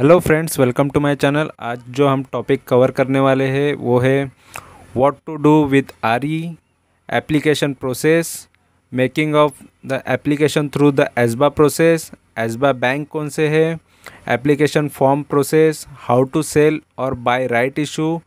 hello friends welcome to my channel आज जो हम टॉपिक कवर करने वाले हैं वो है what to do with our application process making of the application through the ASBA process ASBA bank कौन से है application form process how to sell और बाय राइट इशू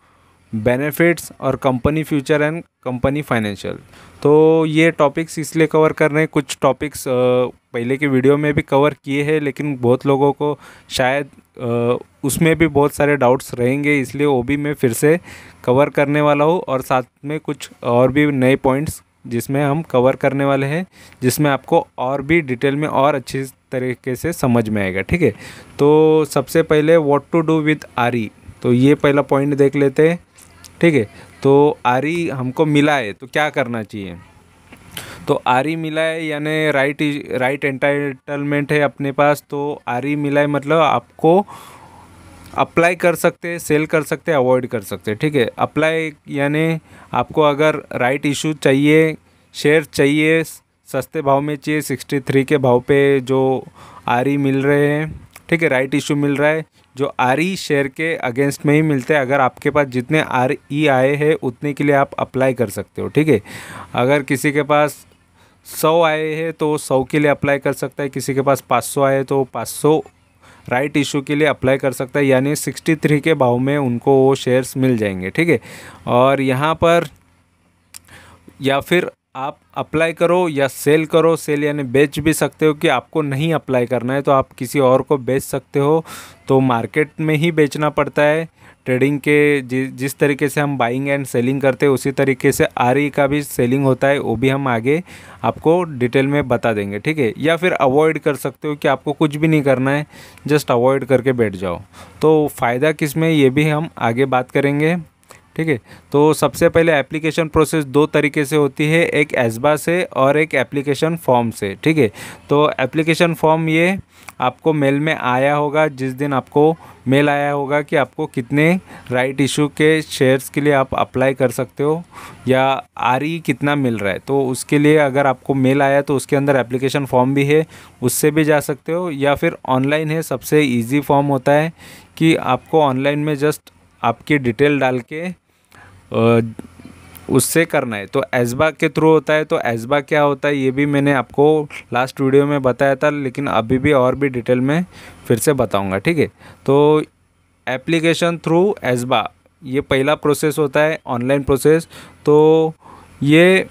बेनिफिट्स और company future and company financial तो ये topics इसलिए cover कर रहे हैं कुछ टॉपिक्स पहले के वीडियो में भी कवर किए हैं लेकिन बहुत लोगों को शायद उसमें भी बहुत सारे डाउट्स रहेंगे इसलिए वो भी मैं फिर से कवर करने वाला हूँ और साथ में कुछ और भी नए पॉइंट्स जिसमें हम कवर करने वाले हैं जिसमें आपको और भी डिटेल में और अच्छी तरीके से समझ में आएगा ठीक है तो सबसे पहले व्हाट टू डू विद आरी तो ये पहला पॉइंट देख लेते हैं ठीक है तो आरी हमको मिला है तो क्या करना चाहिए तो आरी मिलाए यानी राइट राइट एंटाइटलमेंट है अपने पास तो आरी मिलाए मतलब आपको अप्लाई कर सकते हैं सेल कर सकते हैं अवॉइड कर सकते हैं ठीक है अप्लाई यानी आपको अगर राइट इशू चाहिए शेयर चाहिए सस्ते भाव में चाहिए सिक्सटी थ्री के भाव पे जो आरी मिल रहे हैं ठीक है राइट इशू मिल रहा है जो आरी शेयर के अगेंस्ट में ही मिलते हैं अगर आपके पास जितने आर ई e आए हैं उतने के लिए आप अप्लाई कर सकते हो ठीक है अगर किसी के पास सौ आए हैं तो सौ के लिए अप्लाई कर सकता है किसी के पास पाँच सौ आए तो पाँच सौ राइट इशू के लिए अप्लाई कर सकता है यानी सिक्सटी थ्री के भाव में उनको वो शेयर्स मिल जाएंगे ठीक है और यहाँ पर या फिर आप अप्लाई करो या सेल करो सेल यानी बेच भी सकते हो कि आपको नहीं अप्लाई करना है तो आप किसी और को बेच सकते हो तो मार्केट में ही बेचना पड़ता है ट्रेडिंग के जि, जिस तरीके से हम बाइंग एंड सेलिंग करते हैं उसी तरीके से आर ई का भी सेलिंग होता है वो भी हम आगे आपको डिटेल में बता देंगे ठीक है या फिर अवॉइड कर सकते हो कि आपको कुछ भी नहीं करना है जस्ट अवॉइड करके बैठ जाओ तो फ़ायदा किस में ये भी हम आगे बात करेंगे ठीक है तो सबसे पहले एप्लीकेशन प्रोसेस दो तरीके से होती है एक एसबा से और एक एप्लीकेशन फॉर्म से ठीक है तो एप्लीकेशन फॉर्म ये आपको मेल में आया होगा जिस दिन आपको मेल आया होगा कि आपको कितने राइट इशू के शेयर्स के लिए आप अप्लाई कर सकते हो या आर ई कितना मिल रहा है तो उसके लिए अगर आपको मेल आया तो उसके अंदर एप्लीकेशन फॉर्म भी है उससे भी जा सकते हो या फिर ऑनलाइन है सबसे ईजी फॉर्म होता है कि आपको ऑनलाइन में जस्ट आपकी डिटेल डाल के उससे करना है तो एजबा के थ्रू होता है तो एजबा क्या होता है ये भी मैंने आपको लास्ट वीडियो में बताया था लेकिन अभी भी और भी डिटेल में फिर से बताऊँगा ठीक है तो एप्लीकेशन थ्रू एजबा ये पहला प्रोसेस होता है ऑनलाइन प्रोसेस तो ये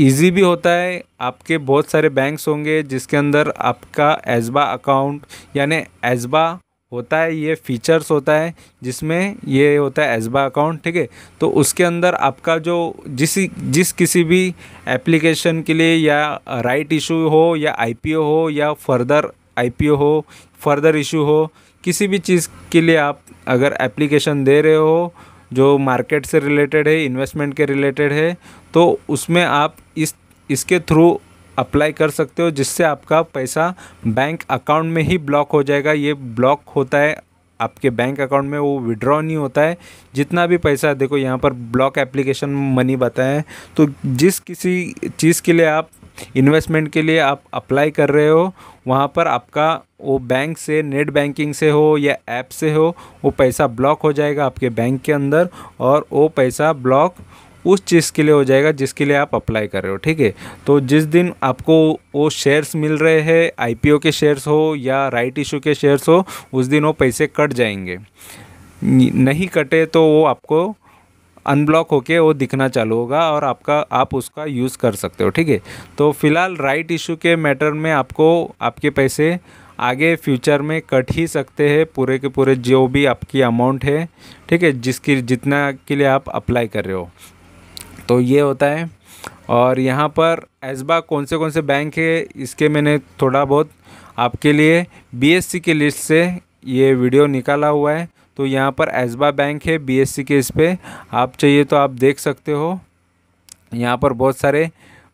इजी भी होता है आपके बहुत सारे बैंक्स होंगे जिसके अंदर आपका एजबा अकाउंट यानी एजबा होता है ये फीचर्स होता है जिसमें ये होता है एसबा अकाउंट ठीक है तो उसके अंदर आपका जो जिस जिस किसी भी एप्लीकेशन के लिए या राइट इशू हो या आईपीओ हो या फर्दर आईपीओ हो फर्दर इशू हो किसी भी चीज़ के लिए आप अगर एप्लीकेशन दे रहे हो जो मार्केट से रिलेटेड है इन्वेस्टमेंट के रिलेटेड है तो उसमें आप इस इसके थ्रू अप्लाई कर सकते हो जिससे आपका पैसा बैंक अकाउंट में ही ब्लॉक हो जाएगा ये ब्लॉक होता है आपके बैंक अकाउंट में वो विड्रॉ नहीं होता है जितना भी पैसा देखो यहाँ पर ब्लॉक एप्लीकेशन मनी बताएं तो जिस किसी चीज़ के लिए आप इन्वेस्टमेंट के लिए आप अप्लाई कर रहे हो वहाँ पर आपका वो बैंक से नेट बैंकिंग से हो या ऐप से हो वो पैसा ब्लॉक हो जाएगा आपके बैंक के अंदर और वो पैसा ब्लॉक उस चीज़ के लिए हो जाएगा जिसके लिए आप अप्लाई कर रहे हो ठीक है तो जिस दिन आपको वो शेयर्स मिल रहे हैं आईपीओ के शेयर्स हो या राइट इशू के शेयर्स हो उस दिन वो पैसे कट जाएंगे नहीं कटे तो वो आपको अनब्लॉक होके वो दिखना चालू होगा और आपका आप उसका यूज़ कर सकते हो ठीक है तो फिलहाल राइट इशू के मैटर में आपको आपके पैसे आगे फ्यूचर में कट ही सकते हैं पूरे के पूरे जो भी आपकी अमाउंट है ठीक है जिसकी जितना के लिए आप अप्लाई कर रहे हो तो ये होता है और यहाँ पर एसबा कौन से कौन से बैंक है इसके मैंने थोड़ा बहुत आपके लिए बीएससी के लिस्ट से ये वीडियो निकाला हुआ है तो यहाँ पर एसबा बैंक है बीएससी के इस पर आप चाहिए तो आप देख सकते हो यहाँ पर बहुत सारे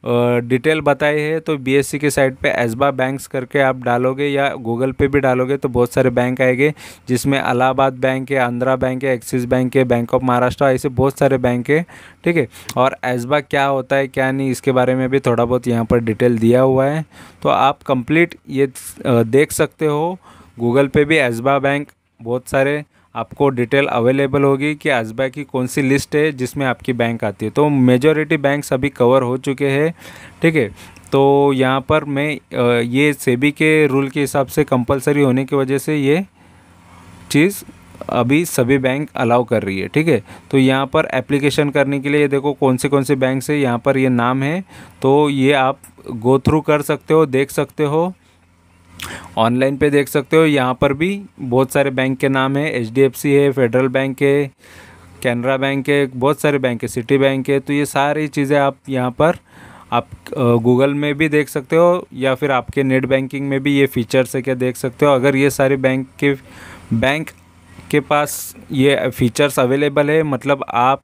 डिटेल बताई है तो बीएससी के साइट पे एसबा बैंक्स करके आप डालोगे या गूगल पे भी डालोगे तो बहुत सारे बैंक आएंगे जिसमें अलाहाबाद बैंक है आंध्रा बैंक है एक्सिस बैंक है बैंक ऑफ महाराष्ट्र ऐसे बहुत सारे बैंक है ठीक है और एसबा क्या होता है क्या नहीं इसके बारे में भी थोड़ा बहुत यहाँ पर डिटेल दिया हुआ है तो आप कंप्लीट ये देख सकते हो गूगल पे भी एसबा बैंक बहुत सारे आपको डिटेल अवेलेबल होगी कि आजबा की कौन सी लिस्ट है जिसमें आपकी बैंक आती है तो मेजोरिटी बैंक अभी कवर हो चुके हैं ठीक है तो यहाँ पर मैं ये सेबी के रूल के हिसाब से कंपलसरी होने की वजह से ये चीज़ अभी सभी बैंक अलाउ कर रही है ठीक है तो यहाँ पर एप्लीकेशन करने के लिए ये देखो कौन से कौन से बैंक से यहाँ पर ये नाम है तो ये आप गो थ्रू कर सकते हो देख सकते हो ऑनलाइन पे देख सकते हो यहाँ पर भी बहुत सारे बैंक के नाम है एच है फेडरल बैंक है कैनरा बैंक है बहुत सारे बैंक है सिटी बैंक है तो ये सारी चीज़ें आप यहाँ पर आप गूगल में भी देख सकते हो या फिर आपके नेट बैंकिंग में भी ये फीचर्स है क्या देख सकते हो अगर ये सारे बैंक के बैंक के पास ये फीचर्स अवेलेबल है मतलब आप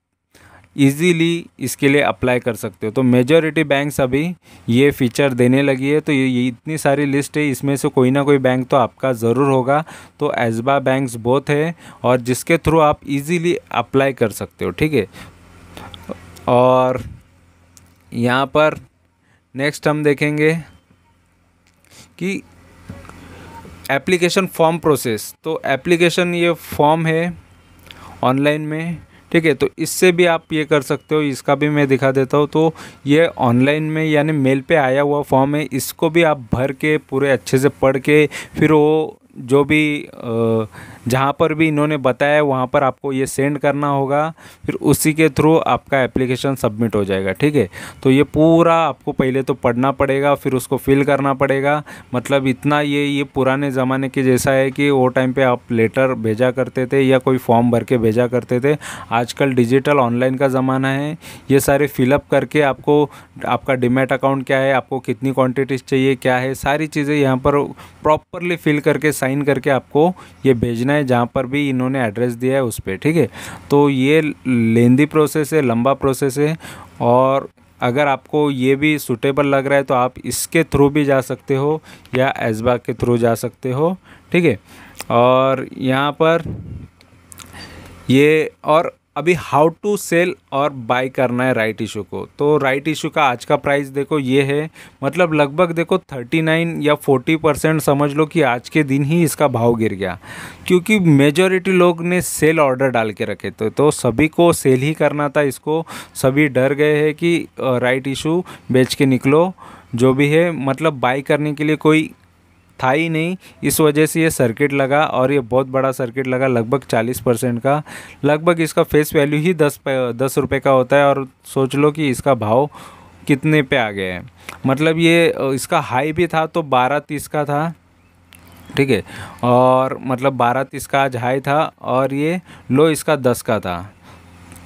इजीली इसके लिए अप्लाई कर सकते हो तो मेजॉरिटी बैंक्स अभी ये फीचर देने लगी है तो ये, इतनी सारी लिस्ट है इसमें से कोई ना कोई बैंक तो आपका ज़रूर होगा तो एसबा बैंक्स बहुत है और जिसके थ्रू आप इजीली अप्लाई कर सकते हो ठीक है और यहाँ पर नेक्स्ट हम देखेंगे कि एप्लीकेशन फॉर्म प्रोसेस तो एप्लीकेशन ये फॉर्म है ऑनलाइन में ठीक है तो इससे भी आप ये कर सकते हो इसका भी मैं दिखा देता हूँ तो ये ऑनलाइन में यानी मेल पे आया हुआ फॉर्म है इसको भी आप भर के पूरे अच्छे से पढ़ के फिर वो जो भी जहाँ पर भी इन्होंने बताया है वहाँ पर आपको ये सेंड करना होगा फिर उसी के थ्रू आपका एप्लीकेशन सबमिट हो जाएगा ठीक है तो ये पूरा आपको पहले तो पढ़ना पड़ेगा फिर उसको फिल करना पड़ेगा मतलब इतना ये ये पुराने ज़माने के जैसा है कि वो टाइम पे आप लेटर भेजा करते थे या कोई फॉर्म भर के भेजा करते थे आजकल डिजिटल ऑनलाइन का ज़माना है ये सारे फिलअप करके आपको आपका डिमेट अकाउंट क्या है आपको कितनी क्वान्टिटीज़ चाहिए क्या है सारी चीज़ें यहाँ पर प्रॉपरली फिल करके साइन करके आपको ये भेजना है जहाँ पर भी इन्होंने एड्रेस दिया है उस पर ठीक है तो ये लेंदी प्रोसेस है लंबा प्रोसेस है और अगर आपको ये भी सूटेबल लग रहा है तो आप इसके थ्रू भी जा सकते हो या एसबा के थ्रू जा सकते हो ठीक है और यहाँ पर ये और अभी हाउ टू सेल और बाय करना है राइट इशू को तो राइट इशू का आज का प्राइस देखो ये है मतलब लगभग देखो 39 या 40 परसेंट समझ लो कि आज के दिन ही इसका भाव गिर गया क्योंकि मेजॉरिटी लोग ने सेल ऑर्डर डाल के रखे थे तो सभी को सेल ही करना था इसको सभी डर गए हैं कि राइट इशू बेच के निकलो जो भी है मतलब बाई करने के लिए कोई था ही नहीं इस वजह से ये सर्किट लगा और ये बहुत बड़ा सर्किट लगा लगभग चालीस परसेंट का लगभग इसका फेस वैल्यू ही दस दस रुपये का होता है और सोच लो कि इसका भाव कितने पे आ गया है मतलब ये इसका हाई भी था तो बारह तीस का था ठीक है और मतलब बारह तीस का आज हाई था और ये लो इसका दस का था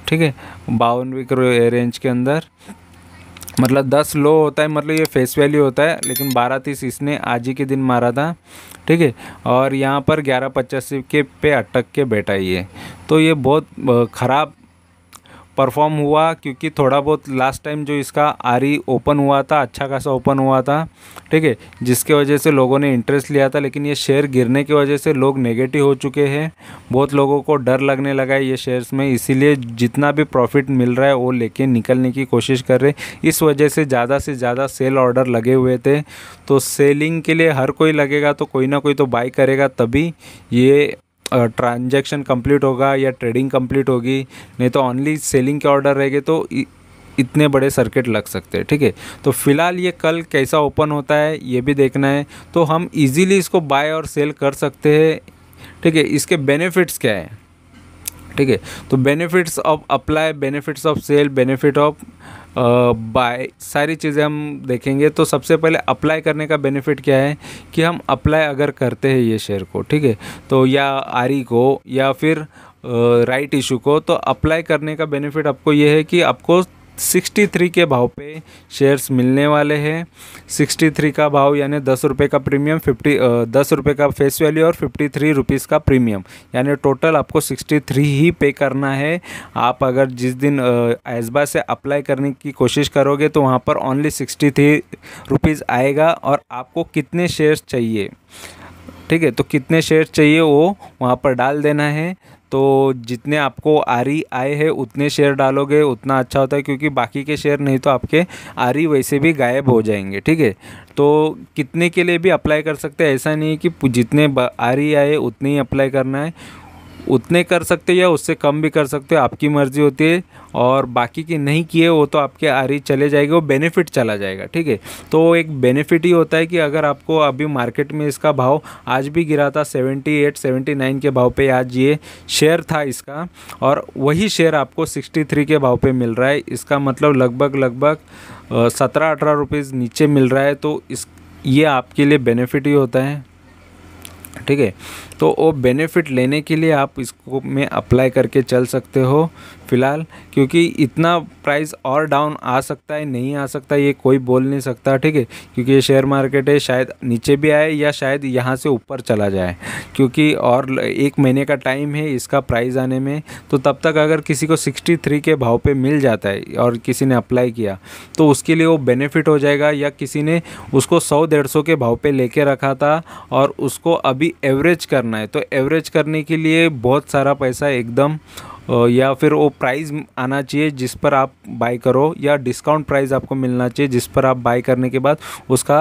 ठीक है बावन के रेंज के अंदर मतलब दस लो होता है मतलब ये फेस वैल्यू होता है लेकिन बारह तीस इसने आज ही के दिन मारा था ठीक है और यहाँ पर ग्यारह पचासी के पे अटक के बैठा ये तो ये बहुत ख़राब परफॉर्म हुआ क्योंकि थोड़ा बहुत लास्ट टाइम जो इसका आरी ओपन हुआ था अच्छा खासा ओपन हुआ था ठीक है जिसके वजह से लोगों ने इंटरेस्ट लिया था लेकिन ये शेयर गिरने की वजह से लोग नेगेटिव हो चुके हैं बहुत लोगों को डर लगने लगा है ये शेयर्स में इसीलिए जितना भी प्रॉफिट मिल रहा है वो लेके निकलने की कोशिश कर रहे इस वजह से ज़्यादा से ज़्यादा सेल ऑर्डर लगे हुए थे तो सेलिंग के लिए हर कोई लगेगा तो कोई ना कोई तो बाई करेगा तभी ये ट्रांजैक्शन कंप्लीट होगा या ट्रेडिंग कंप्लीट होगी नहीं तो ओनली सेलिंग के ऑर्डर रहेंगे तो इतने बड़े सर्किट लग सकते हैं ठीक है तो फिलहाल ये कल कैसा ओपन होता है ये भी देखना है तो हम इजीली इसको बाय और सेल कर सकते हैं ठीक है इसके बेनिफिट्स क्या है ठीक है तो benefits of apply benefits of sell benefit of buy सारी चीज़ें हम देखेंगे तो सबसे पहले अप्लाई करने का बेनिफिट क्या है कि हम अप्लाई अगर करते हैं ये शेयर को ठीक है तो या आरी को या फिर राइट इशू को तो अप्लाई करने का बेनिफिट आपको ये है कि आपको 63 के भाव पे शेयर्स मिलने वाले हैं 63 का भाव यानी दस रुपये का प्रीमियम 50 दस रुपये का फेस वैल्यू और फिफ्टी थ्री का प्रीमियम यानी टोटल आपको 63 ही पे करना है आप अगर जिस दिन एसबा से अप्लाई करने की कोशिश करोगे तो वहाँ पर ओनली सिक्सटी थ्री रुपीज़ आएगा और आपको कितने शेयर्स चाहिए ठीक है तो कितने शेयर चाहिए वो वहाँ पर डाल देना है तो जितने आपको आरी आए हैं उतने शेयर डालोगे उतना अच्छा होता है क्योंकि बाकी के शेयर नहीं तो आपके आरी वैसे भी गायब हो जाएंगे ठीक है तो कितने के लिए भी अप्लाई कर सकते हैं ऐसा नहीं है कि जितने आरी आए उतने ही अप्लाई करना है उतने कर सकते या उससे कम भी कर सकते हो आपकी मर्ज़ी होती है और बाकी की नहीं किए वो तो आपके आरी चले जाएगी वो बेनिफिट चला जाएगा ठीक है तो एक बेनिफिट ही होता है कि अगर आपको अभी मार्केट में इसका भाव आज भी गिरा था 78, 79 के भाव पे आज ये शेयर था इसका और वही शेयर आपको 63 के भाव पे मिल रहा है इसका मतलब लगभग लगभग सत्रह अठारह रुपीज़ नीचे मिल रहा है तो इस ये आपके लिए बेनिफिट ही होता है ठीक है तो वो बेनिफिट लेने के लिए आप इसको में अप्लाई करके चल सकते हो फ़िलहाल क्योंकि इतना प्राइस और डाउन आ सकता है नहीं आ सकता ये कोई बोल नहीं सकता ठीक है क्योंकि ये शेयर मार्केट है शायद नीचे भी आए या शायद यहाँ से ऊपर चला जाए क्योंकि और एक महीने का टाइम है इसका प्राइस आने में तो तब तक अगर किसी को 63 के भाव पे मिल जाता है और किसी ने अप्लाई किया तो उसके लिए वो बेनिफिट हो जाएगा या किसी ने उसको सौ डेढ़ सौ के भाव पर ले रखा था और उसको अभी एवरेज करना है तो एवरेज करने के लिए बहुत सारा पैसा एकदम या फिर वो प्राइस आना चाहिए जिस पर आप बाय करो या डिस्काउंट प्राइस आपको मिलना चाहिए जिस पर आप बाय करने के बाद उसका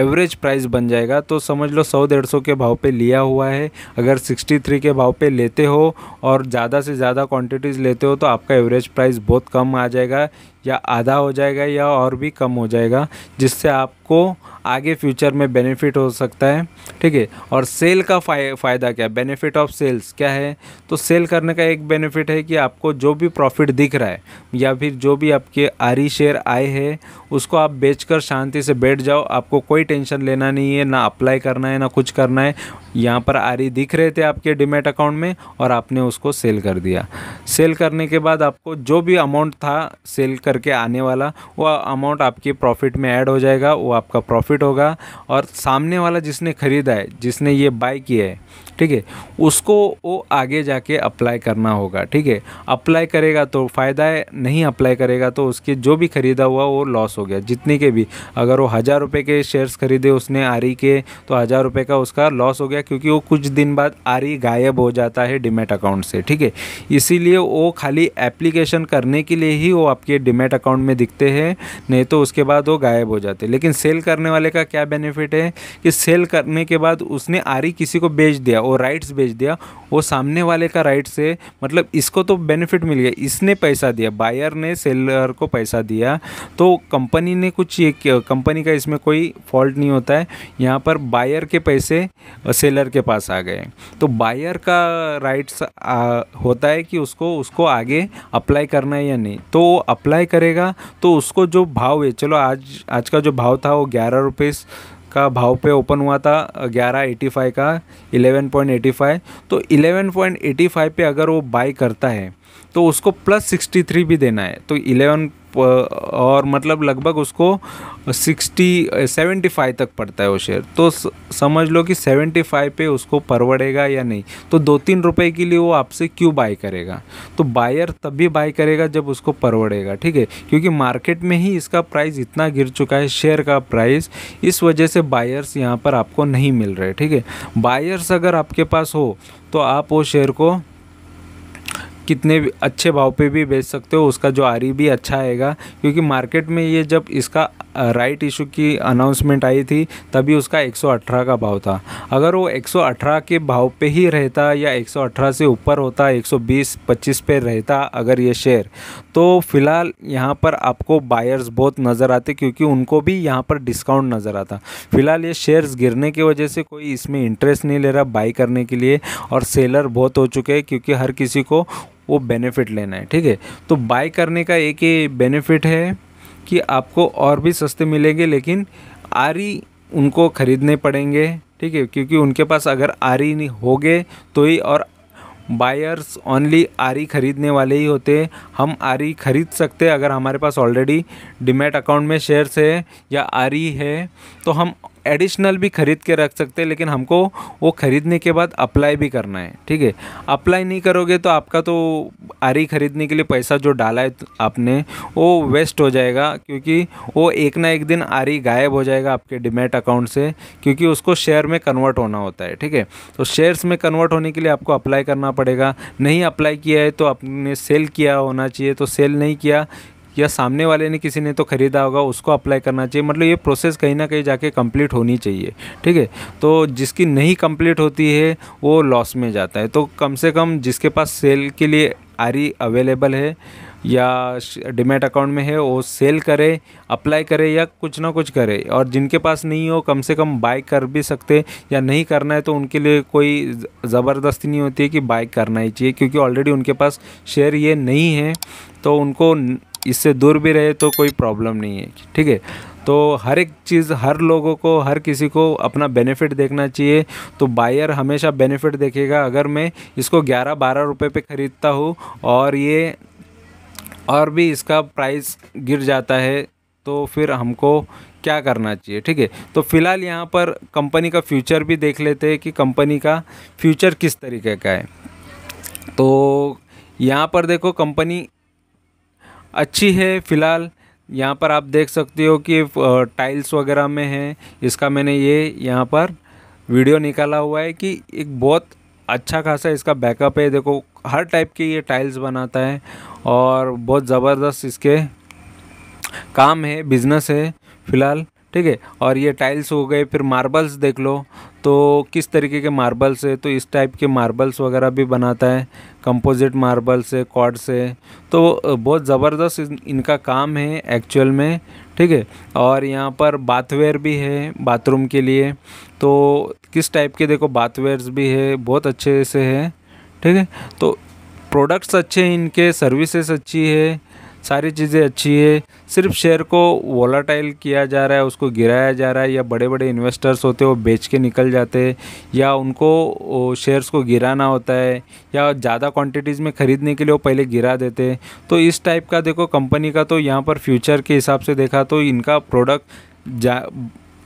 एवरेज प्राइस बन जाएगा तो समझ लो सौ डेढ़ सौ के भाव पे लिया हुआ है अगर सिक्सटी थ्री के भाव पे लेते हो और ज़्यादा से ज़्यादा क्वांटिटीज़ लेते हो तो आपका एवरेज प्राइस बहुत कम आ जाएगा या आधा हो जाएगा या और भी कम हो जाएगा जिससे आपको आगे फ्यूचर में बेनिफिट हो सकता है ठीक है और सेल का फ़ायदा क्या बेनिफिट ऑफ सेल्स क्या है तो सेल करने का एक बेनिफिट है कि आपको जो भी प्रॉफिट दिख रहा है या फिर जो भी आपके आरी शेयर आए हैं उसको आप बेचकर शांति से बैठ जाओ आपको कोई टेंशन लेना नहीं है ना अप्लाई करना है ना कुछ करना है यहाँ पर आरी दिख रहे थे आपके डिमेट अकाउंट में और आपने उसको सेल कर दिया सेल करने के बाद आपको जो भी अमाउंट था सेल कर करके आने वाला वो अमाउंट आपके प्रॉफिट में ऐड हो जाएगा वो आपका प्रॉफिट होगा और सामने वाला जिसने ख़रीदा है जिसने ये बाय किया है ठीक है उसको वो आगे जाके अप्लाई करना होगा ठीक है अप्लाई करेगा तो फ़ायदा है नहीं अप्लाई करेगा तो उसके जो भी ख़रीदा हुआ वो लॉस हो गया जितने के भी अगर वो हज़ार रुपये के शेयर्स ख़रीदे उसने आरी के तो हज़ार रुपये का उसका लॉस हो गया क्योंकि वो कुछ दिन बाद आरी गायब हो जाता है डिमेट अकाउंट से ठीक है इसीलिए वो खाली एप्लीकेशन करने के लिए ही वो आपके डिमेट डीमेट अकाउंट में दिखते हैं नहीं तो उसके बाद वो गायब हो जाते लेकिन सेल करने वाले का क्या बेनिफिट है कि सेल करने के बाद उसने आरी किसी को बेच दिया वो राइट्स बेच दिया वो सामने वाले का राइट्स है मतलब इसको तो बेनिफिट मिल गया इसने पैसा दिया बायर ने सेलर को पैसा दिया तो कंपनी ने कुछ ये कंपनी का इसमें कोई फॉल्ट नहीं होता है यहाँ पर बायर के पैसे सेलर के पास आ गए तो बायर का राइट्स होता है कि उसको उसको आगे अप्लाई करना है या नहीं तो अप्लाई करेगा तो उसको जो भाव है चलो आज आज का जो भाव था वो ग्यारह रुपये का भाव पे ओपन हुआ था ग्यारह एटी फाइव का इलेवन पॉइंट एटी फाइव तो इलेवन पॉइंट एटी फाइव पर अगर वो बाई करता है तो उसको प्लस सिक्सटी थ्री भी देना है तो इलेवन और मतलब लगभग उसको सिक्सटी सेवेंटी फाइव तक पड़ता है वो शेयर तो समझ लो कि सेवेंटी फाइव पे उसको परवड़ेगा या नहीं तो दो तीन रुपए के लिए वो आपसे क्यों बाई करेगा तो बायर तब भी बाई करेगा जब उसको परवड़ेगा ठीक है क्योंकि मार्केट में ही इसका प्राइस इतना गिर चुका है शेयर का प्राइस इस वजह से बायर्स यहाँ पर आपको नहीं मिल रहे ठीक है बायर्स अगर आपके पास हो तो आप वो शेयर को कितने भी अच्छे भाव पे भी बेच सकते हो उसका जो आरी भी अच्छा आएगा क्योंकि मार्केट में ये जब इसका राइट इशू की अनाउंसमेंट आई थी तभी उसका 118 का भाव था अगर वो 118 के भाव पे ही रहता या 118 से ऊपर होता 120 25 पे रहता अगर ये शेयर तो फ़िलहाल यहाँ पर आपको बायर्स बहुत नज़र आते क्योंकि उनको भी यहाँ पर डिस्काउंट नज़र आता फ़िलहाल ये शेयर्स गिरने की वजह से कोई इसमें इंटरेस्ट नहीं ले रहा बाई करने के लिए और सेलर बहुत हो चुके हैं क्योंकि हर किसी को वो बेनिफिट लेना है ठीक है तो बाय करने का एक ही बेनिफिट है कि आपको और भी सस्ते मिलेंगे लेकिन आरी उनको ख़रीदने पड़ेंगे ठीक है क्योंकि उनके पास अगर आरी नहीं होगे तो ही और बायर्स ओनली आरी ख़रीदने वाले ही होते हम आरी ख़रीद सकते अगर हमारे पास ऑलरेडी डिमेट अकाउंट में शेयर्स है या आरी है तो हम एडिशनल भी ख़रीद के रख सकते हैं लेकिन हमको वो ख़रीदने के बाद अप्लाई भी करना है ठीक है अप्लाई नहीं करोगे तो आपका तो आरी ख़रीदने के लिए पैसा जो डाला है तो आपने वो वेस्ट हो जाएगा क्योंकि वो एक ना एक दिन आरी गायब हो जाएगा आपके डिमेट अकाउंट से क्योंकि उसको शेयर में कन्वर्ट होना होता है ठीक है तो शेयर्स में कन्वर्ट होने के लिए आपको अप्लाई करना पड़ेगा नहीं अप्लाई किया है तो आपने सेल किया होना चाहिए तो सेल नहीं किया या सामने वाले ने किसी ने तो ख़रीदा होगा उसको अप्लाई करना चाहिए मतलब ये प्रोसेस कहीं ना कहीं जाके कंप्लीट होनी चाहिए ठीक है तो जिसकी नहीं कंप्लीट होती है वो लॉस में जाता है तो कम से कम जिसके पास सेल के लिए आरी अवेलेबल है या डिमेट अकाउंट में है वो सेल करे अप्लाई करे या कुछ ना कुछ करे और जिनके पास नहीं हो कम से कम बाय कर भी सकते या नहीं करना है तो उनके लिए कोई ज़बरदस्ती नहीं होती है कि बाय करना ही चाहिए क्योंकि ऑलरेडी उनके पास शेयर ये नहीं है तो उनको इससे दूर भी रहे तो कोई प्रॉब्लम नहीं है ठीक है तो हर एक चीज़ हर लोगों को हर किसी को अपना बेनिफिट देखना चाहिए तो बायर हमेशा बेनिफिट देखेगा अगर मैं इसको ग्यारह बारह रुपये पे ख़रीदता हूँ और ये और भी इसका प्राइस गिर जाता है तो फिर हमको क्या करना चाहिए ठीक है तो फिलहाल यहाँ पर कंपनी का फ्यूचर भी देख लेते हैं कि कंपनी का फ्यूचर किस तरीके का है तो यहाँ पर देखो कंपनी अच्छी है फ़िलहाल यहाँ पर आप देख सकते हो कि टाइल्स वगैरह में है इसका मैंने ये यहाँ पर वीडियो निकाला हुआ है कि एक बहुत अच्छा खासा इसका बैकअप है देखो हर टाइप के ये टाइल्स बनाता है और बहुत ज़बरदस्त इसके काम है बिजनेस है फ़िलहाल ठीक है और ये टाइल्स हो गए फिर मार्बल्स देख लो तो किस तरीके के मार्बल से तो इस टाइप के मार्बल्स वगैरह भी बनाता है कंपोजिट मार्बल से कॉड से तो बहुत ज़बरदस्त इनका काम है एक्चुअल में ठीक है और यहाँ पर बाथवेयर भी है बाथरूम के लिए तो किस टाइप के देखो बाथवेयर्स भी है बहुत अच्छे से है ठीक है तो प्रोडक्ट्स अच्छे हैं इनके सर्विसेज अच्छी है सारी चीज़ें अच्छी है सिर्फ शेयर को वोलाटाइल किया जा रहा है उसको गिराया जा रहा है या बड़े बड़े इन्वेस्टर्स होते हैं वो बेच के निकल जाते हैं या उनको शेयर्स को गिराना होता है या ज़्यादा क्वांटिटीज़ में ख़रीदने के लिए वो पहले गिरा देते हैं तो इस टाइप का देखो कंपनी का तो यहाँ पर फ्यूचर के हिसाब से देखा तो इनका प्रोडक्ट जा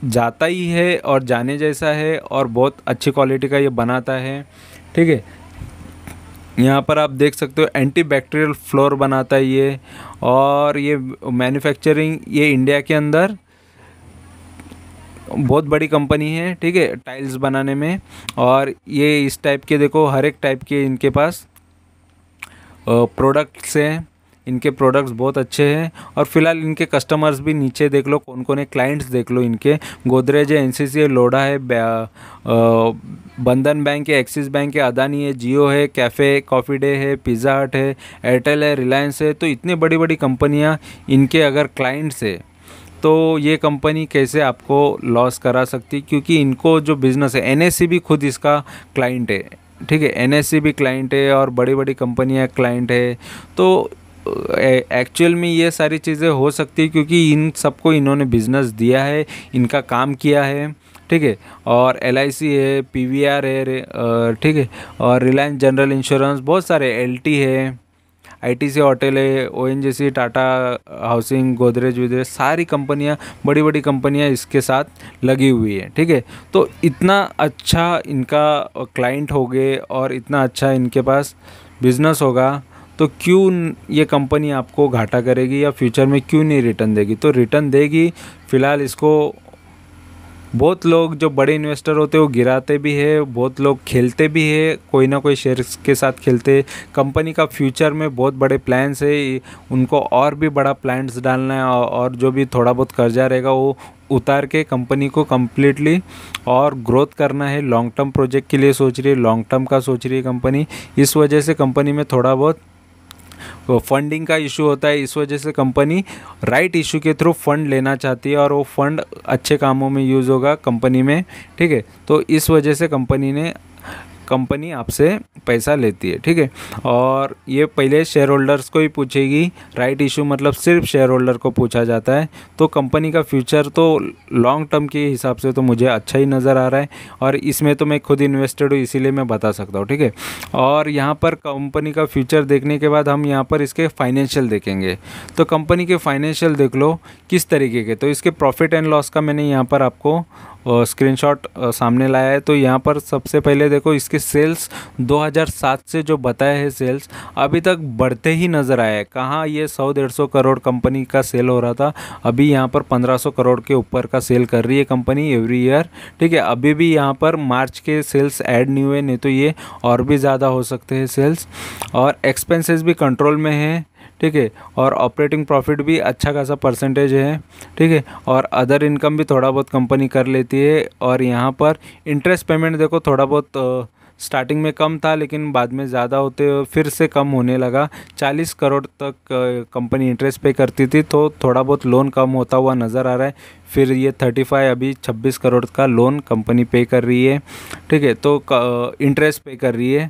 जाता ही है और जाने जैसा है और बहुत अच्छी क्वालिटी का ये बनाता है ठीक है यहाँ पर आप देख सकते हो एंटी बैक्टीरियल फ्लोर बनाता है ये और ये मैन्युफैक्चरिंग ये इंडिया के अंदर बहुत बड़ी कंपनी है ठीक है टाइल्स बनाने में और ये इस टाइप के देखो हर एक टाइप के इनके पास प्रोडक्ट्स हैं इनके प्रोडक्ट्स बहुत अच्छे हैं और फिलहाल इनके कस्टमर्स भी नीचे देख लो कौन कौन है क्लाइंट्स देख लो इनके गोदरेज है एन सी है लोडा है बंधन बैंक है एक्सिस बैंक है अदानी है जियो है कैफ़े कॉफ़ी डे है पिज़्ज़ा हट है एयरटेल है रिलायंस है तो इतनी बड़ी बड़ी कंपनियाँ इनके अगर क्लाइंट्स है तो ये कंपनी कैसे आपको लॉस करा सकती क्योंकि इनको जो बिज़नेस है एन भी खुद इसका क्लाइंट है ठीक है एन भी क्लाइंट है और बड़ी बड़ी कंपनियाँ क्लाइंट है तो एक्चुअल में ये सारी चीज़ें हो सकती है क्योंकि इन सबको इन्होंने बिज़नेस दिया है इनका काम किया है ठीक है और एल है पी है ठीक है और रिलायंस जनरल इंश्योरेंस बहुत सारे एल है आईटीसी होटल है ओ ओएनजीसी टाटा हाउसिंग गोदरेज वोदरेज सारी कंपनियां बड़ी बड़ी कंपनियां इसके साथ लगी हुई है ठीक है तो इतना अच्छा इनका क्लाइंट हो गए और इतना अच्छा इनके पास बिजनेस होगा तो क्यों ये कंपनी आपको घाटा करेगी या फ्यूचर में क्यों नहीं रिटर्न देगी तो रिटर्न देगी फ़िलहाल इसको बहुत लोग जो बड़े इन्वेस्टर होते हैं वो गिराते भी है बहुत लोग खेलते भी है कोई ना कोई शेयर्स के साथ खेलते कंपनी का फ्यूचर में बहुत बड़े प्लान्स है उनको और भी बड़ा प्लान्स डालना है और जो भी थोड़ा बहुत कर्जा रहेगा वो उतार के कंपनी को कम्प्लीटली और ग्रोथ करना है लॉन्ग टर्म प्रोजेक्ट के लिए सोच रही है लॉन्ग टर्म का सोच रही है कंपनी इस वजह से कंपनी में थोड़ा बहुत फंडिंग का इशू होता है इस वजह से कंपनी राइट इशू के थ्रू फंड लेना चाहती है और वो फंड अच्छे कामों में यूज़ होगा कंपनी में ठीक है तो इस वजह से कंपनी ने कंपनी आपसे पैसा लेती है ठीक है और ये पहले शेयर होल्डर्स को ही पूछेगी राइट इशू मतलब सिर्फ शेयर होल्डर को पूछा जाता है तो कंपनी का फ्यूचर तो लॉन्ग टर्म के हिसाब से तो मुझे अच्छा ही नज़र आ रहा है और इसमें तो मैं खुद इन्वेस्टेड हूँ इसीलिए मैं बता सकता हूँ ठीक है और यहाँ पर कंपनी का फ्यूचर देखने के बाद हम यहाँ पर इसके फाइनेंशियल देखेंगे तो कंपनी के फाइनेंशियल देख लो किस तरीके के तो इसके प्रॉफिट एंड लॉस का मैंने यहाँ पर आपको स्क्रीनशॉट सामने लाया है तो यहाँ पर सबसे पहले देखो इसके सेल्स 2007 से जो बताए हैं सेल्स अभी तक बढ़ते ही नज़र आए कहाँ ये सौ डेढ़ सौ करोड़ कंपनी का सेल हो रहा था अभी यहाँ पर 1500 करोड़ के ऊपर का सेल कर रही है कंपनी एवरी ईयर ठीक है अभी भी यहाँ पर मार्च के सेल्स एड नहीं हुए नहीं तो ये और भी ज़्यादा हो सकते हैं सेल्स और एक्सपेंसेस भी कंट्रोल में हैं ठीक है और ऑपरेटिंग प्रॉफिट भी अच्छा खासा परसेंटेज है ठीक है और अदर इनकम भी थोड़ा बहुत कंपनी कर लेती है और यहाँ पर इंटरेस्ट पेमेंट देखो थोड़ा बहुत स्टार्टिंग में कम था लेकिन बाद में ज़्यादा होते फिर से कम होने लगा 40 करोड़ तक कंपनी इंटरेस्ट पे करती थी तो थोड़ा बहुत लोन कम होता हुआ नज़र आ रहा है फिर ये 35 अभी 26 करोड़ का लोन कंपनी पे कर रही है ठीक है तो इंटरेस्ट पे कर रही है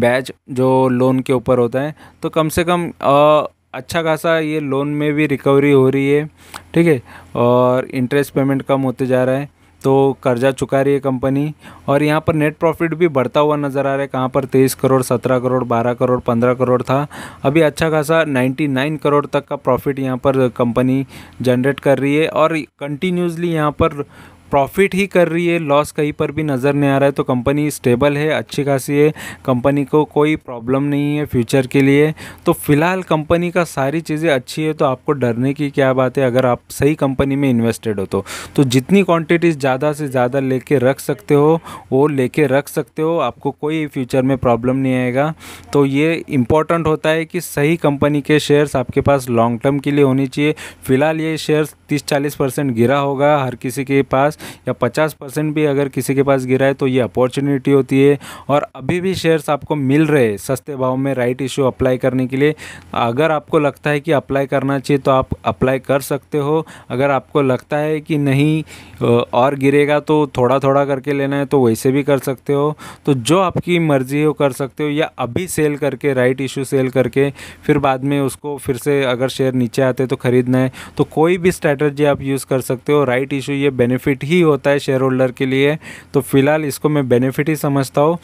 बैच जो लोन के ऊपर होता है तो कम से कम आ, अच्छा खासा ये लोन में भी रिकवरी हो रही है ठीक है और इंटरेस्ट पेमेंट कम होते जा रहा है तो कर्जा चुका रही है कंपनी और यहाँ पर नेट प्रॉफिट भी बढ़ता हुआ नज़र आ रहा है कहाँ पर तेईस करोड़ सत्रह करोड़ बारह करोड़ पंद्रह करोड़ था अभी अच्छा खासा नाइन्टी नाइन करोड़ तक का प्रॉफिट यहाँ पर कंपनी जनरेट कर रही है और कंटिन्यूसली यहाँ पर प्रॉफिट ही कर रही है लॉस कहीं पर भी नज़र नहीं आ रहा है तो कंपनी स्टेबल है अच्छी खासी है कंपनी को कोई प्रॉब्लम नहीं है फ्यूचर के लिए तो फ़िलहाल कंपनी का सारी चीज़ें अच्छी है तो आपको डरने की क्या बात है अगर आप सही कंपनी में इन्वेस्टेड हो तो, तो जितनी क्वांटिटीज़ ज़्यादा से ज़्यादा ले रख सकते हो वो ले रख सकते हो आपको कोई फ्यूचर में प्रॉब्लम नहीं आएगा तो ये इंपॉर्टेंट होता है कि सही कंपनी के शेयर्स आपके पास लॉन्ग टर्म के लिए होनी चाहिए फ़िलहाल ये शेयर्स तीस चालीस परसेंट गिरा होगा हर किसी के पास पचास या पचास परसेंट भी अगर किसी के पास गिरा है तो ये अपॉर्चुनिटी होती है और अभी भी शेयर्स आपको मिल रहे सस्ते भाव में राइट इशू अप्लाई करने के लिए अगर आपको लगता है कि अप्लाई करना चाहिए तो आप अप्लाई कर सकते हो अगर आपको लगता है कि नहीं और गिरेगा तो थोड़ा थोड़ा करके लेना है तो वैसे भी कर सकते हो तो जो आपकी मर्ज़ी हो कर सकते हो या अभी सेल करके राइट इशू सेल करके फिर बाद में उसको फिर से अगर शेयर नीचे आते तो ख़रीदना है तो कोई भी स्ट्रैटर्जी आप यूज़ कर सकते हो राइट इशू ये बेनिफिट ही होता है शेयर होल्डर के लिए तो फ़िलहाल इसको मैं बेनिफिट ही समझता हूँ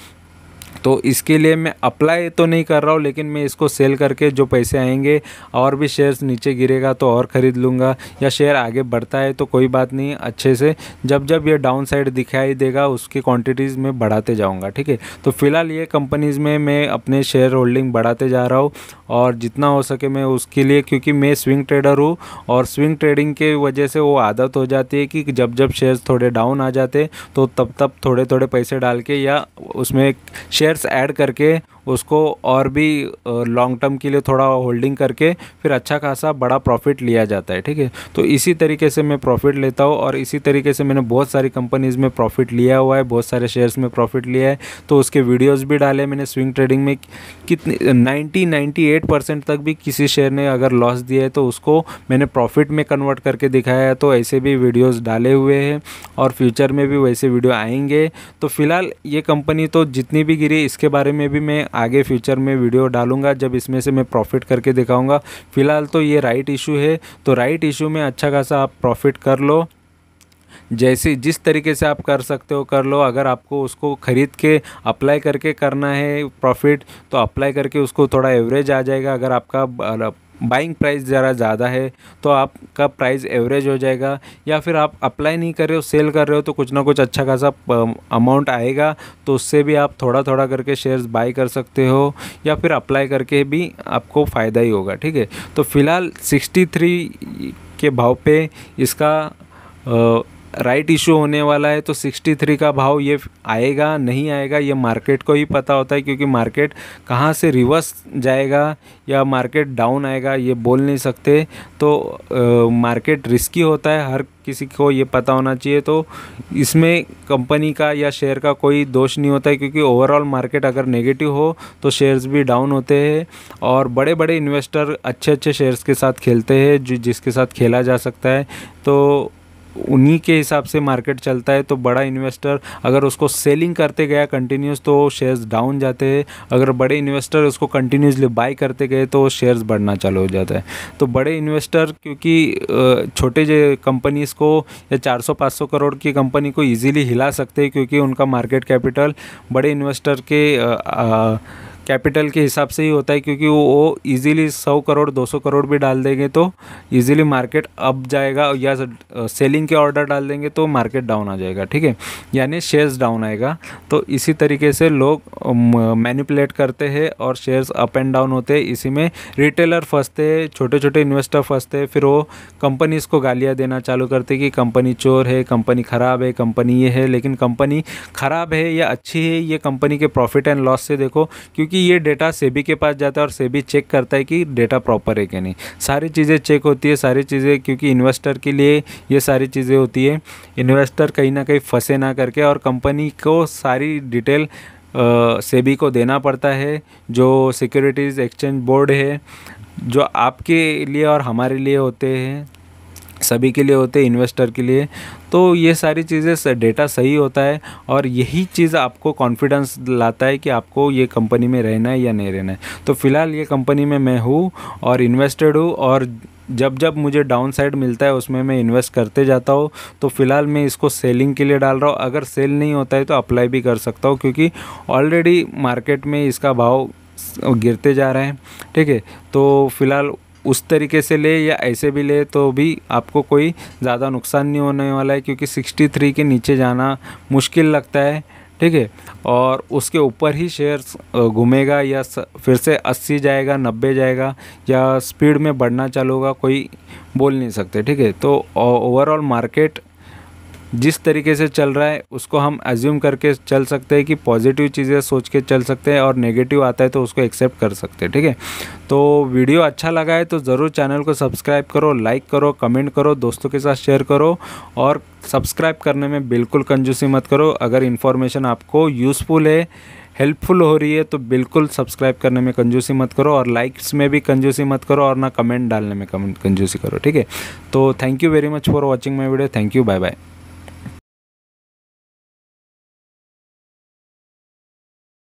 तो इसके लिए मैं अप्लाई तो नहीं कर रहा हूँ लेकिन मैं इसको सेल करके जो पैसे आएंगे और भी शेयर्स नीचे गिरेगा तो और ख़रीद लूँगा या शेयर आगे बढ़ता है तो कोई बात नहीं अच्छे से जब जब ये डाउन साइड दिखाई देगा उसकी क्वांटिटीज़ में बढ़ाते जाऊँगा ठीक है तो फिलहाल ये कंपनीज़ में मैं अपने शेयर होल्डिंग बढ़ाते जा रहा हूँ और जितना हो सके मैं उसके लिए क्योंकि मैं स्विंग ट्रेडर हूँ और स्विंग ट्रेडिंग के वजह से वो आदत हो जाती है कि जब जब शेयर्स थोड़े डाउन आ जाते तो तब तब थोड़े थोड़े पैसे डाल के या उसमें शेयर्स ऐड करके उसको और भी लॉन्ग टर्म के लिए थोड़ा होल्डिंग करके फिर अच्छा खासा बड़ा प्रॉफिट लिया जाता है ठीक है तो इसी तरीके से मैं प्रॉफिट लेता हूँ और इसी तरीके से मैंने बहुत सारी कंपनीज़ में प्रॉफिट लिया हुआ है बहुत सारे शेयर्स में प्रॉफिट लिया है तो उसके वीडियोज़ भी डाले मैंने स्विंग ट्रेडिंग में कितनी नाइन्टी नाइन्टी परसेंट तक भी किसी शेयर ने अगर लॉस दिया है तो उसको मैंने प्रॉफिट में कन्वर्ट करके दिखाया है तो ऐसे भी वीडियोज़ डाले हुए हैं और फ्यूचर में भी वैसे वीडियो आएंगे तो फिलहाल ये कंपनी तो जितनी भी गिरी इसके बारे में भी मैं आगे फ्यूचर में वीडियो डालूंगा जब इसमें से मैं प्रॉफिट करके दिखाऊंगा फ़िलहाल तो ये राइट इशू है तो राइट इशू में अच्छा खासा आप प्रॉफिट कर लो जैसे जिस तरीके से आप कर सकते हो कर लो अगर आपको उसको ख़रीद के अप्लाई करके करना है प्रॉफिट तो अप्लाई करके उसको थोड़ा एवरेज आ जाएगा अगर आपका बाइंग प्राइस ज़रा ज़्यादा है तो आपका प्राइस एवरेज हो जाएगा या फिर आप अप्लाई नहीं कर रहे हो सेल कर रहे हो तो कुछ ना कुछ अच्छा खासा अमाउंट आएगा तो उससे भी आप थोड़ा थोड़ा करके शेयर्स बाई कर सकते हो या फिर अप्लाई करके भी आपको फ़ायदा ही होगा ठीक है तो फ़िलहाल सिक्सटी थ्री के भाव पर इसका राइट इशू होने वाला है तो 63 का भाव ये आएगा नहीं आएगा ये मार्केट को ही पता होता है क्योंकि मार्केट कहाँ से रिवर्स जाएगा या मार्केट डाउन आएगा ये बोल नहीं सकते तो आ, मार्केट रिस्की होता है हर किसी को ये पता होना चाहिए तो इसमें कंपनी का या शेयर का कोई दोष नहीं होता है क्योंकि ओवरऑल मार्केट अगर नेगेटिव हो तो शेयर्स भी डाउन होते हैं और बड़े बड़े इन्वेस्टर अच्छे अच्छे शेयर्स के साथ खेलते हैं जो जिसके साथ खेला जा सकता है तो उन्हीं के हिसाब से मार्केट चलता है तो बड़ा इन्वेस्टर अगर उसको सेलिंग करते गया कंटिन्यूस तो शेयर्स डाउन जाते हैं अगर बड़े इन्वेस्टर उसको कंटिन्यूसली बाई करते गए तो शेयर्स बढ़ना चालू हो जाता है तो बड़े इन्वेस्टर क्योंकि छोटे जो कंपनीज़ को या 400-500 करोड़ की कंपनी को ईजिली हिला सकते हैं क्योंकि उनका मार्केट कैपिटल बड़े इन्वेस्टर के आ, आ, कैपिटल के हिसाब से ही होता है क्योंकि वो वो ईजिली सौ करोड़ दो सौ करोड़ भी डाल देंगे तो ईजिली मार्केट अप जाएगा या सेलिंग के ऑर्डर डाल देंगे तो मार्केट डाउन आ जाएगा ठीक है यानी शेयर्स डाउन आएगा तो इसी तरीके से लोग मैनिपुलेट करते हैं और शेयर्स अप एंड डाउन होते हैं इसी में रिटेलर फंसते हैं छोटे छोटे इन्वेस्टर फंसते हैं फिर वो कंपनीज़ को गालियाँ देना चालू करते कि कंपनी चोर है कंपनी ख़राब है कंपनी ये है लेकिन कंपनी ख़राब है या अच्छी है ये कंपनी के प्रॉफिट एंड लॉस से देखो क्योंकि क्योंकि ये डेटा सेबी के पास जाता है और सेबी चेक करता है कि डेटा प्रॉपर है कि नहीं सारी चीज़ें चेक होती है सारी चीज़ें क्योंकि इन्वेस्टर के लिए ये सारी चीज़ें होती है इन्वेस्टर कहीं ना कहीं फंसे ना करके और कंपनी को सारी डिटेल सेबी को देना पड़ता है जो सिक्योरिटीज़ एक्सचेंज बोर्ड है जो आपके लिए और हमारे लिए होते हैं सभी के लिए होते हैं इन्वेस्टर के लिए तो ये सारी चीज़ें डेटा सही होता है और यही चीज़ आपको कॉन्फिडेंस लाता है कि आपको ये कंपनी में रहना है या नहीं रहना है तो फ़िलहाल ये कंपनी में मैं हूँ और इन्वेस्टेड हूँ और जब जब मुझे डाउन साइड मिलता है उसमें मैं इन्वेस्ट करते जाता हूँ तो फ़िलहाल मैं इसको सेलिंग के लिए डाल रहा हूँ अगर सेल नहीं होता है तो अप्लाई भी कर सकता हूँ क्योंकि ऑलरेडी मार्केट में इसका भाव गिरते जा रहे हैं ठीक है तो फ़िलहाल उस तरीके से ले या ऐसे भी ले तो भी आपको कोई ज़्यादा नुकसान नहीं होने वाला है क्योंकि 63 के नीचे जाना मुश्किल लगता है ठीक है और उसके ऊपर ही शेयर घूमेगा या फिर से 80 जाएगा 90 जाएगा या स्पीड में बढ़ना चालू होगा कोई बोल नहीं सकते ठीक है तो ओवरऑल मार्केट जिस तरीके से चल रहा है उसको हम एज्यूम करके चल सकते हैं कि पॉजिटिव चीज़ें सोच के चल सकते हैं और नेगेटिव आता है तो उसको एक्सेप्ट कर सकते हैं ठीक है तो वीडियो अच्छा लगा है तो ज़रूर चैनल को सब्सक्राइब करो लाइक करो कमेंट करो दोस्तों के साथ शेयर करो और सब्सक्राइब करने में बिल्कुल कंजूसी मत करो अगर इन्फॉर्मेशन आपको यूज़फुल है हेल्पफुल हो रही है तो बिल्कुल सब्सक्राइब करने में कंजूसी मत करो और लाइक्स में भी कंजूसी मत करो और ना कमेंट डालने में कमेंट कंजूसी करो ठीक है तो thank you very much for watching my video thank you bye bye